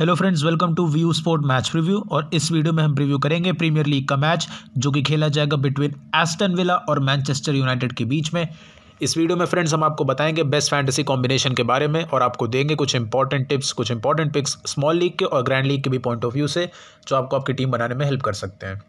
hello friends welcome to view sport match review और इस video में हम रिव्यू करेंगे प्रीमियर लीग का मैच जो कि खेला जाएगा बिटवीन एस्टन विला और मैनचेस्टर यूनाइटेड के बीच में इस वीडियो में फ्रेंड्स हम आपको बताएंगे बेस्ट फैंटेसी कॉम्बिनेशन के बारे में और आपको देंगे कुछ इंपॉर्टेंट टिप्स कुछ इंपॉर्टेंट पिक्स स्मॉल लीग के और ग्रैंड लीग के भी पॉइंट ऑफ व्यू से जो आपको आपकी टीम बनाने में हेल्प कर सकते हैं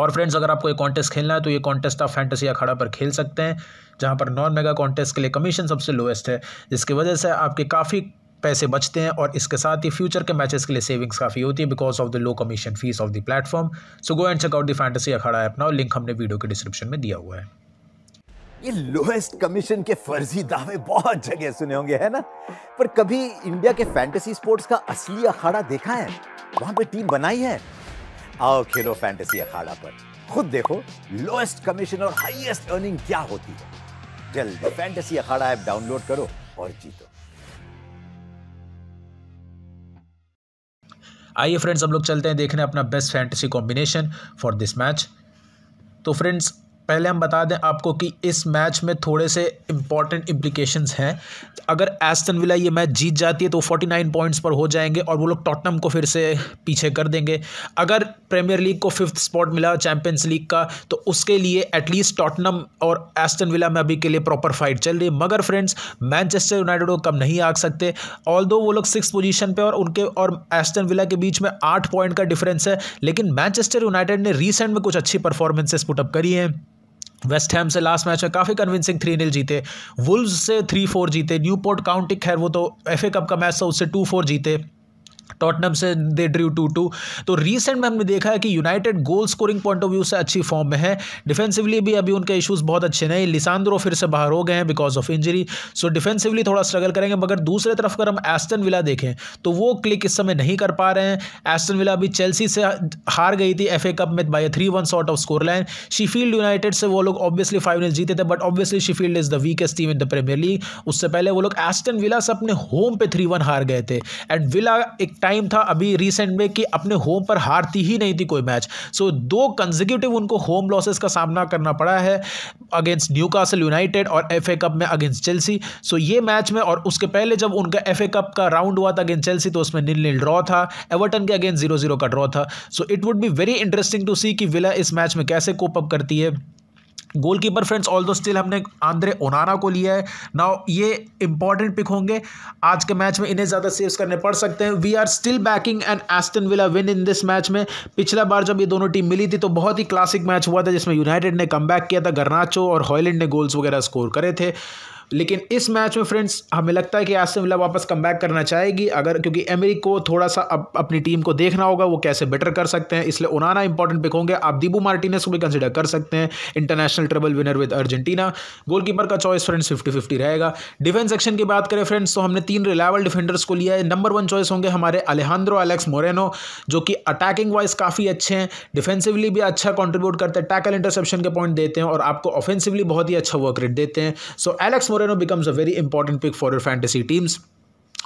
और फ्रेंड्स अगर आपको ये कॉन्टेस्ट खेलना है तो ये कॉन्टेस्ट आप फैंटेसी अखाड़ा पर खेल सकते हैं जहाँ पर नॉन मेगा कॉन्टेस्ट के लिए कमीशन सबसे लोएस्ट है जिसकी वजह से आपके काफ़ी पैसे बचते हैं और इसके साथ ही फ्यूचर के मैचेस के लिए सेविंग्स काफ़ी होती है because of the low commission fees of the platform so go and check out the fantasy Akhada app now link हमने वीडियो के डिस्क्रिप्शन में दिया हुआ है ये लोएस्ट कमीशन के फर्जी दावे बहुत जगह सुने होंगे है ना पर कभी इंडिया के फैंटेसी स्पोर्ट्स का असली अखाड़ा देखा है वहां पे टीम बनाई है आओ खेलो फैंटेसी अखाड़ा पर खुद देखो लोएस्ट कमीशन और हाईएस्ट अर्निंग क्या होती है जल्दी फैंटेसी अखाड़ा ऐप डाउनलोड करो और जीतो आइए फ्रेंड्स हम लोग चलते हैं देखने अपना best fantasy combination for this match तो फ्रेंड्स पहले हम बता दें आपको कि इस मैच में थोड़े से इंपॉर्टेंट इम्प्लीकेशंस हैं अगर एस्टन विला ये मैच जीत जाती है तो फोर्टी नाइन पॉइंट्स पर हो जाएंगे और वो लोग टॉटनम को फिर से पीछे कर देंगे अगर प्रीमियर लीग को फिफ्थ स्पॉट मिला चैंपियंस लीग का तो उसके लिए एटलीस्ट टॉटनम और एस्टन विला में अभी के लिए प्रॉपर फाइट चल रही है मगर फ्रेंड्स मैनचेस्टर यूनाइटेड को कम नहीं आ सकते ऑल वो लोग सिक्स पोजीशन पर और उनके और एस्टन विला के बीच में आठ पॉइंट का डिफरेंस है लेकिन मैनचेस्टर यूनाइटेड ने रिसेंट में कुछ अच्छी परफॉर्मेंसेस पुटअप करी हैं वेस्ट हैम से लास्ट मैच में काफ़ी कन्विंसिंग थ्री नील जीते वुल्व से थ्री फोर जीते न्यू पोर्ट काउंटी खैर वो तो एफ ए कप का मैच था उससे टू फोर जीते टॉटनम से दे ड्रू टू टू तो रिसेंट में हमने देखा है कि United goal scoring point of view से अच्छी फॉर्म में है डिफेंसिवली भी अभी उनके इशूज़ बहुत अच्छे नहीं लिसांद्रो फिर से बाहर हो गए हैं because of injury so defensively थोड़ा स्ट्रगल करेंगे मगर दूसरे तरफ अगर हम एस्टन विला देखें तो वो क्लिक इस समय नहीं कर पा रहे हैं एस्टन विला अभी चेल्सी से हार गई थी एफ कप में by three one shot of score line Sheffield United से वो लोग ऑब्वियसली फाइनल जीते थे but obviously Sheffield is the weakest team in the Premier League उससे पहले वो लोग एस्टन विला से अपने होम पे थ्री वन हार गए थे एंड विला एक टाइम था अभी रिसेंट में कि अपने होम पर हारती ही नहीं थी कोई मैच सो दो कंजिक्यूटिव उनको होम लॉसेस का सामना करना पड़ा है अगेंस्ट न्यू यूनाइटेड और एफ कप में अगेंस्ट चेल्सी सो ये मैच में और उसके पहले जब उनका एफ कप का राउंड हुआ था अगेंस्ट चेल्सी तो उसमें नील नील ड्रॉ था एवर्टन के अगेंस्ट जीरो जीरो का ड्रॉ था so it would be very interesting to see कि विला इस मैच में कैसे कोप अप करती है goalkeeper friends although still हमने आंद्रे ओनाना को लिया है नाउ ये इंपॉर्टेंट पिक होंगे आज के मैच में इन्हें ज़्यादा सेव्स करने पड़ सकते हैं we are still backing and Aston Villa win in this match में पिछला बार जब ये दोनों टीम मिली थी तो बहुत ही क्लासिक मैच हुआ था जिसमें यूनाइटेड ने कम किया था गर्नाचो और हॉयलैंड ने गोल्स वगैरह स्कोर करे थे लेकिन इस मैच में फ्रेंड्स हमें लगता है कि आसिम मिला वापस कम करना चाहेगी अगर क्योंकि एमरी को थोड़ा सा अब अपनी टीम को देखना होगा वो कैसे बेटर कर सकते हैं इसलिए उनाना इंपॉर्टेंट पिक होंगे आप दीबू मार्टिनेस को भी कंसिडर कर सकते हैं international treble winner with Argentina goalkeeper का चॉइस फ्रेंड्स फिफ्टी फिफ्टी रहेगा डिफेंस सेक्शन की बात करें फ्रेंड्स तो हमने तीन रिलायबल डिफेंडर्स को लिया है नंबर वन चॉइस होंगे हमारे अलेहान्द्रो एलेक्स मोरेनो जो कि अटैकिंग वाइज काफ़ी अच्छे हैं डिफेंसिवली भी अच्छा कॉन्ट्रीब्यूट करते हैं टैकल इंटरसेप्शन के पॉइंट देते हैं और आपको ऑफेंसिवली बहुत ही अच्छा वर्क रेट देते हैं so Alex Moreno becomes a very important pick for your fantasy teams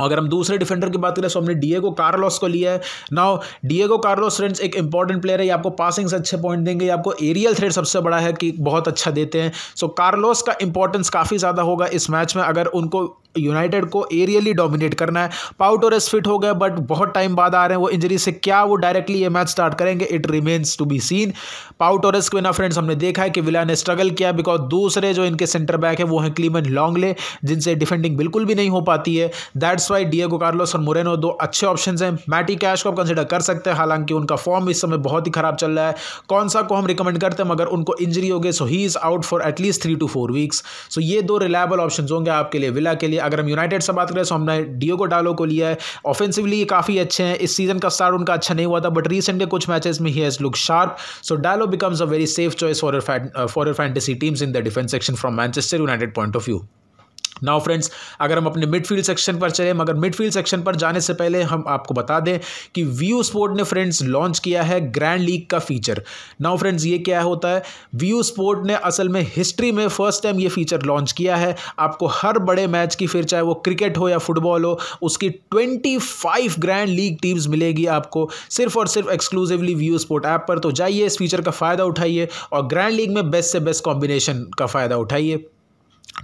अगर हम दूसरे डिफेंडर की बात करें तो हमने डिएगो कार्लोस को लिया है नाउ डिएगो कार्लोस फ्रेंड्स एक इंपॉर्टेंट प्लेयर है ये आपको पासिंग से अच्छे पॉइंट देंगे ये आपको एरियल थ्रेड सबसे बड़ा है कि बहुत अच्छा देते हैं सो so, कार्लोस का इंपॉर्टेंस काफ़ी ज़्यादा होगा इस मैच में अगर उनको यूनाइटेड को एरियली डोमिनेट करना है पाउ टोरेस फिट हो गए बट बहुत टाइम बाद आ रहे हैं वो इंजरी से क्या वो डायरेक्टली ये मैच स्टार्ट करेंगे it remains to be seen Pau Torres को ना फ्रेंड्स हमने देखा है कि विला ने स्ट्रगल किया बिकॉज दूसरे जो इनके सेंटर बैक है वो हैं क्लीमन लॉन्गले जिनसे डिफेंडिंग बिल्कुल भी नहीं हो पाती है दैट्स वाई डिएगो कार्लोस और मोरेनो दो अच्छे ऑप्शन हैं मैटी कैश को आप कंसिडर कर सकते हैं हालांकि उनका फॉर्म इस समय बहुत ही खराब चल रहा है कौन सा को हम रिकमेंड करते हैं मगर उनको इंजरी हो गई so he is out for at least three two four weeks so ये दो रिलायबल ऑप्शन होंगे आपके लिए विला के लिए अगर हम यूनाइटेड से बात करें तो हमने को डालो को लिया है ऑफेंसिवली काफ़ी अच्छे हैं इस सीजन का स्टार्ट उनका अच्छा नहीं हुआ था बट रिसेंट के कुछ मैचेस में he has look sharp so Diallo becomes a very safe choice for for fantasy teams in the defence section from Manchester United point of view now friends अगर हम अपने मिडफील्ड सेक्शन पर चले मगर midfield section पर जाने से पहले हम आपको बता दें कि व्यू स्पोर्ट ने फ्रेंड्स लॉन्च किया है ग्रैंड लीग का फीचर नाउ फ्रेंड्स ये क्या होता है व्यू स्पोर्ट ने असल में हिस्ट्री में फर्स्ट टाइम ये फीचर लॉन्च किया है आपको हर बड़े मैच की फिर चाहे वो क्रिकेट हो या फुटबॉल हो उसकी twenty five grand league teams मिलेगी आपको सिर्फ और सिर्फ एक्सक्लूसिवली व्यू स्पोर्ट ऐप पर तो जाइए इस फीचर का फ़ायदा उठाइए और ग्रैंड लीग में बेस्ट से बेस्ट कॉम्बिनेशन का फ़ायदा उठाइए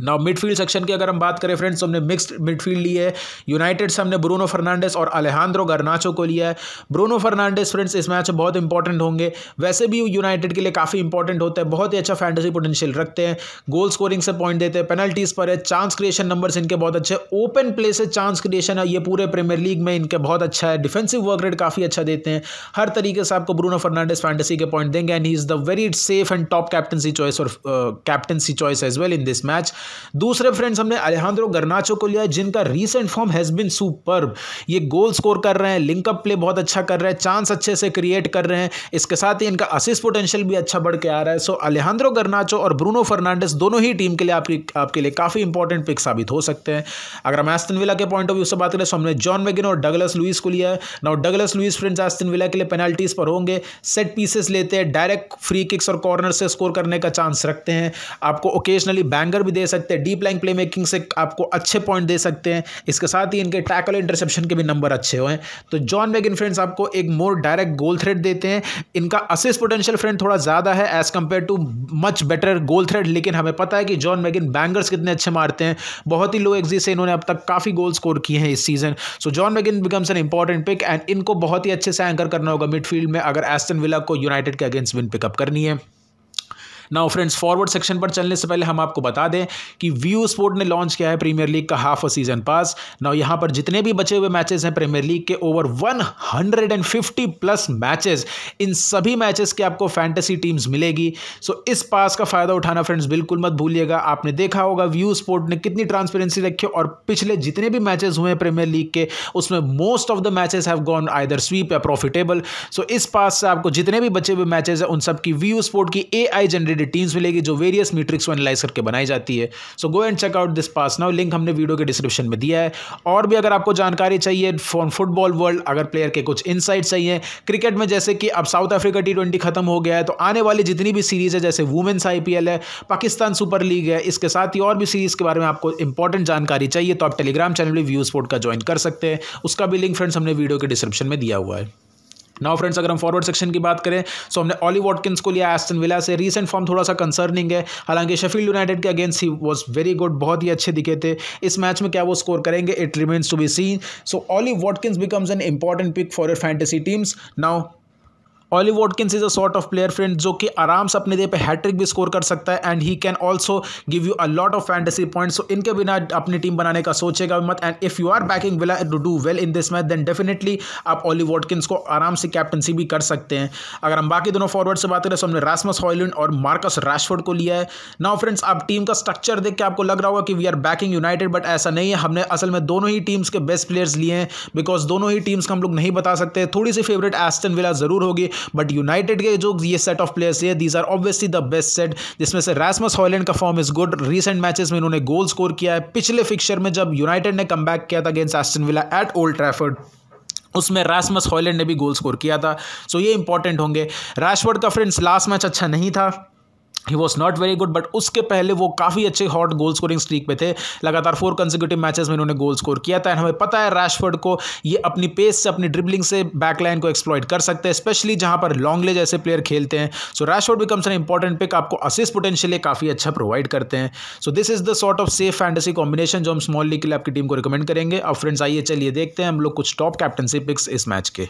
नाउ मिडफील्ड सेक्शन की अगर हम बात करें फ्रेंड्स हमने मिक्स्ड मिडफील्ड लिए है यूनाइटेड से हमने ब्रूनो फर्नांडिस और अलेहान्द्रो गर्नाचो को लिया है ब्रूनो फर्नांडिस फ्रेंड्स इस मैच में बहुत इंपॉर्टेंट होंगे वैसे भी यूनाइटेड के लिए काफ़ी इंपॉर्टेंट होता है बहुत ही अच्छा फैंटेसी पोटेंशियल रखते हैं गोल स्कोरिंग से पॉइंट देते हैं पेनल्टीज पर है चांस क्रिएशन नंबर इनके बहुत अच्छे ओपन प्ले से चांस क्रिएशन है ये पूरे प्रीमियर लीग में इनके बहुत अच्छा है डिफेंसिव वर्क रेट काफ़ी अच्छा देते हैं हर तरीके से आपको ब्रूनो फर्नांडिस फैंटेसी के पॉइंट देंगे and he is the very safe and top captaincy choice और captaincy choice as well in this match दूसरे फ्रेंड्स हमने अलेहांद्रो गरनाचो को लिया जिनका recent form has been super ये गोल स्कोर कर रहे हैं लिंकअप प्ले बहुत अच्छा कर रहे हैं चांस अच्छे से क्रिएट कर रहे हैं इसके साथ ही इनका असिस पोटेंशियल भी अच्छा बढ़ के आ रहा है सो अलेहांद्रो गरनाचो और ब्रूनो फर्नांडिस दोनों ही टीम के लिए आपकी आपके लिए काफ़ी इंपॉर्टेंट पिक साबित हो सकते हैं अगर हम एस्तन विला के पॉइंट ऑफ व्यू से बात करें तो हमने जॉन वेगिन और डगलस लुइस को लिया है now Douglas Luiz friends Aston Villa के लिए पेनल्टीज पर होंगे सेट पीसेस लेते हैं डायरेक्ट फ्री किक्स और कॉर्नर से स्कोर करने का चांस रखते हैं आपको ओकेजनली बैंगर भी दे सकते हैं डीप लाइन प्ले मेकिंग से आपको अच्छे पॉइंट दे सकते हैं इसके साथ ही इनके टैकल इंटरसेप्शन के भी नंबर अच्छे हुए तो जॉन मैगिन फ्रेंड्स आपको एक मोर डायरेक्ट गोल थ्रेड देते हैं इनका असिस्ट पोटेंशियल फ्रेंड थोड़ा ज़्यादा है as compare to much better goal threat लेकिन हमें पता है कि जॉन मैगिन बैंगर्स कितने अच्छे मारते हैं बहुत ही लो एक्जी से इन्होंने अब तक काफ़ी गोल स्कोर किए हैं इस season so John McGinn becomes an important pick and इनको बहुत ही अच्छे से एंकर करना होगा मिडफील्ड में अगर एस्टन विला को यूनाइटेड के अगेंस्ट विन पिकअप करनी है नाउ फ्रेंड्स फॉरवर्ड सेक्शन पर चलने से पहले हम आपको बता दें कि व्यू स्पोर्ट ने लॉन्च किया है प्रीमियर लीग का half a season pass now यहां पर जितने भी बचे हुए मैचेस हैं प्रीमियर लीग के ओवर 150 प्लस मैचेस इन सभी मैचेस के आपको फैंटेसी टीम्स मिलेगी सो इस पास का फ़ायदा उठाना फ्रेंड्स बिल्कुल मत भूलिएगा आपने देखा होगा व्यू स्पोर्ट ने कितनी ट्रांसपेरेंसी रखी और पिछले जितने भी मैचेस हुए हैं प्रीमियर लीग के उसमें most of the matches have gone either sweep या प्रॉफिटेबल सो इस पास से आपको जितने भी बचे हुए मैचेस हैं उन सब की व्यू स्पोर्ट की ए जनरेटेड टीम्स मिलेगी जो वेरियस मीट्रिक्स को एनालाइज करके बनाई जाती है so go and check out this pass now link हमने वीडियो के डिस्क्रिप्शन में दिया है और भी अगर आपको जानकारी चाहिए फॉर फुटबॉल वर्ल्ड अगर प्लेयर के कुछ इनसाइट चाहिए क्रिकेट में जैसे कि अब साउथ अफ्रीका टी खत्म हो गया है तो आने वाली जितनी भी सीरीज़ है जैसे वुमेंस आई है पाकिस्तान सुपर लीग है इसके साथ ही और भी सीरीज़ के बारे में आपको इंपॉर्टेंट जानकारी चाहिए तो आप टेलीग्राम चैनल भी व्यू स्पोर्ट का ज्वाइन कर सकते हैं उसका भी लिंक फ्रेंड्स हमने वीडियो के डिस्क्रिप्शन में दिया हुआ है नाउ फ्रेंड्स अगर हम फॉरवर्ड सेक्शन की बात करें सो हमने ऑली वॉटकिंस को लिया एस्टन विला से रीसेंट फॉर्म थोड़ा सा कंसर्निंग है हालांकि शफील्ड यूनाइटेड के against he was very good बहुत ही अच्छे दिखे थे इस मैच में क्या वो स्कोर करेंगे it remains to be seen so Ollie Watkins becomes an important pick for your fantasy teams now Ollie Watkins is a sort of player friend जो कि आराम से अपने दे पे हैट्रिक भी स्कोर कर सकता है and he can also give you a lot of fantasy points so इनके बिना अपनी टीम बनाने का सोचेगा मत and if you are backing Villa to do well in this match then definitely आप ऑली वॉटकिंस को आराम से कैप्टनसी भी कर सकते हैं अगर हम बाकी दोनों फॉरवर्ड से बात करें तो हमने रासमस हॉयलैंड और मार्कस रैशफोर्ड को लिया है नाउ फ्रेंड्स आप टीम का स्ट्रक्चर देख के आपको लग रहा होगा कि we are backing United but ऐसा नहीं है हमने असल में दोनों ही टीम्स के बेस्ट प्लेयर्स लिए हैं बिकॉज दोनों ही टीम्स का हम लोग नहीं बता सकते थोड़ी सी फेवरेट एस्टन विला जरूर होगी बट यूनाइटेड के जो ये सेट ऑफ प्लेयर्स है these are obviously the best set जिसमें से रैसमस हॉलैंड का form is good recent matches में इन्होंने गोल स्कोर किया है पिछले फिक्चर में जब यूनाइटेड ने कम किया था against Aston Villa at Old Trafford उसमें रैसमस हॉलैंड ने भी गोल स्कोर किया था सो so ये इंपॉर्टेंट होंगे रैशवर्ड का फ्रेंड्स लास्ट मैच अच्छा नहीं था he was not very good but उसके पहले वो काफ़ी अच्छे हॉट गोल स्कोरिंग स्ट्रीक पे थे लगातार फोर कंजिक्यूटिव मैचेस में इन्होंने गोल स्कोर किया था एंड हमें पता है रैशफर्ड को ये अपनी पेस से अपनी ड्रिबलिंग से बैकलाइन को एक्सप्लॉइट कर सकते हैं स्पेशली जहाँ पर लॉन्गले जैसे प्लेयर खेलते हैं so Rashford becomes an important pick आपको असिस पोटेंशियली काफ़ी अच्छा प्रोवाइड करते हैं so this is the sort of safe fantasy combination जो हम स्मॉल लीग के लिए आपकी टीम को रिकमेंड करेंगे अब फ्रेंड्स आइए चलिए देखते हैं हम लोग कुछ टॉप कैप्टनसी पिक्स इस मैच के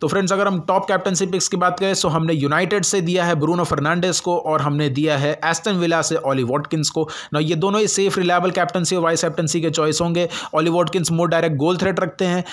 तो फ्रेंड्स अगर हम टॉप कैप्टनशिप पिक्स की बात करें तो हमने यूनाइटेड से दिया है ब्रूनो फर्नांडेस को और हमने दिया है एस्टन विला से ऑली वॉटकिंस को ना ये दोनों ही सेफ रिलायबल कैप्टनसी और वाइस कैप्टनसी के चॉइस होंगे Ollie Watkins more direct goal threat रखते हैं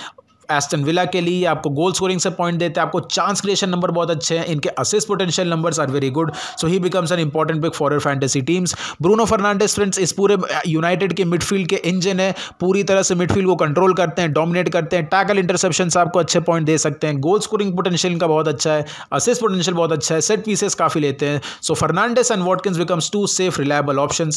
एस्टन विला के लिए आपको गोल स्कोरिंग से पॉइंट देते हैं आपको चांस क्रिएशन नंबर बहुत अच्छे हैं इनके assist potential numbers are very good so he becomes an important pick for fantasy teams Bruno Fernandes friends इस पूरे यूनाइटेड uh, के मिडफील्ड के इंजन है पूरी तरह से मिडफील्ड को कंट्रोल करते हैं डोमिनेट करते हैं टैकल इंटरसेप्शन आपको अच्छे पॉइंट दे सकते हैं गोल स्कोरिंग पोटेंशियल इनका बहुत अच्छा है असिस्ट पोटेंशियल बहुत अच्छा है सेट पीसेस काफ़ी लेते हैं so Fernandes and Watkins becomes two safe reliable option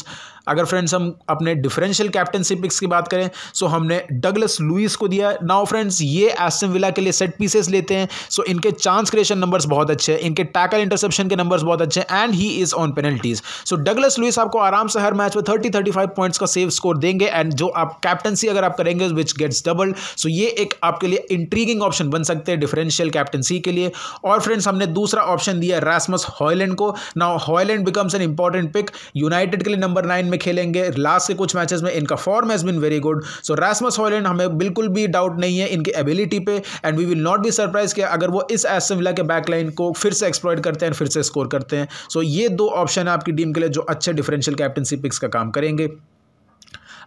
अगर फ्रेंड्स हम अपने डिफरेंशियल कैप्टनशिप पिक्स की बात करें सो so हमने डगलस लुइस को दिया नाउ फ्रेंड्स ये एस्टन विला के लिए सेट पीसेस लेते हैं सो इनके चांस क्रिएशन नंबर्स बहुत अच्छे हैं इनके टैकल इंटरसेप्शन के नंबर्स बहुत अच्छे हैं and he is on penalties so Douglas Luiz आपको आराम से हर मैच में थर्टी थर्टी फाइव पॉइंट्स का सेव स्कोर देंगे एंड जो आप कैप्टनसी अगर आप करेंगे विच गेट्स डबल सो ये एक आपके लिए इंट्रीगिंग ऑप्शन बन सकते हैं डिफरेंशियल कैप्टनसी के लिए और फ्रेंड्स हमने दूसरा ऑप्शन दिया रैसमस हॉयलैंड को now Hojlund becomes an important pick United के लिए नंबर नाइन में खेलेंगे लास्ट के कुछ मैचेस में इनका form has been very good so Rasmus Hojlund हमें बिल्कुल भी डाउट नहीं है इनके की एबिलिटी पे and we will not be surprise कि अगर वो इस एस विला के बैकलाइन को फिर से एक्सप्लॉयड करते हैं फिर से स्कोर करते हैं सो so ये दो ऑप्शन है आपकी टीम के लिए जो अच्छे डिफरेंशियल कैप्टनसी पिक्स का काम करेंगे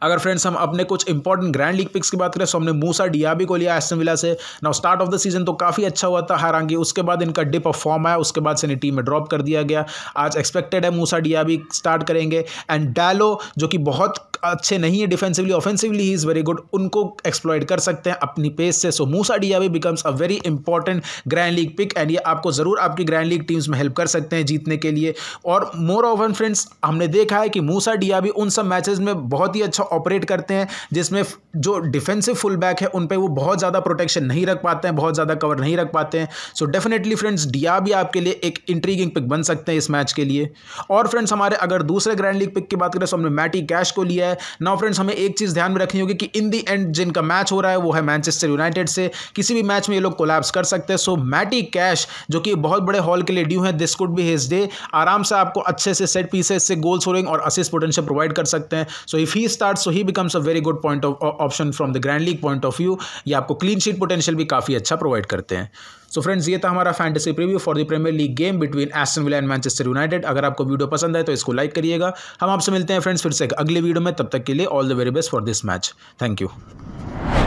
अगर फ्रेंड्स हम अपने कुछ इंपॉर्टेंट ग्रैंड लीग पिक्स की बात करें तो हमने मूसा डियाबी को लिया एस्टन विला से now start off the season तो काफ़ी अच्छा हुआ था हालांकि उसके बाद इनका डिप ऑफ फॉर्म आया उसके बाद से इन्हें टीम में ड्रॉप कर दिया गया आज एक्सपेक्टेड है मूसा डियाबी स्टार्ट करेंगे एंड डैलो जो कि बहुत अच्छे नहीं है डिफेंसिवली ऑफेंसिवली ही इज़ वेरी गुड उनको एक्सप्लॉयड कर सकते हैं अपनी पेस से सो मूसा भी becomes a very important grand league pick and ये आपको ज़रूर आपकी ग्रैंड लीग टीम्स में हेल्प कर सकते हैं जीतने के लिए और मोर ऑफन फ्रेंड्स हमने देखा है कि मूसा भी उन सब मैचेज में बहुत ही अच्छा ऑपरेट करते हैं जिसमें जो डिफेंसिव फुल बैक है उन पर वो बहुत ज़्यादा प्रोटेक्शन नहीं रख पाते हैं बहुत ज़्यादा कवर नहीं रख पाते हैं सो डेफिनेटली फ्रेंड्स डियाबी आपके लिए एक इंट्रीगिंग पिक बन सकते हैं इस मैच के लिए और फ्रेंड्स हमारे अगर दूसरे ग्रैंड लीग पिक की बात करें तो हमने मैटी कैश को लिया है है नाउ फ्रेंड्स हमें एक चीज़ ध्यान में रखनी होगी कि इन दी एंड जिनका मैच हो रहा है वो है मैनचेस्टर यूनाइटेड से किसी भी मैच में ये लोग कोलैप्स कर सकते हैं सो मैटी कैश जो कि बहुत बड़े हॉल के लिए ड्यू है this could be his day आराम से आपको अच्छे से सेट पीसेस से गोल स्कोरिंग और असिस्ट पोटेंशियल प्रोवाइड कर सकते हैं so if he start so he becomes a very good point of option from the grand league point of view ये आपको क्लीन शीट पोटेंशियल भी काफ़ी अच्छा प्रोवाइड करते हैं सो फ्रेंड्स ये था हमारा fantasy preview for the Premier League game between Aston Villa and Manchester United अगर आपको वीडियो पसंद है तो इसको लाइक करिएगा हम आपसे मिलते हैं फ्रेंड्स फिर से अगले वीडियो में तब तक के लिए all the very best for this match thank you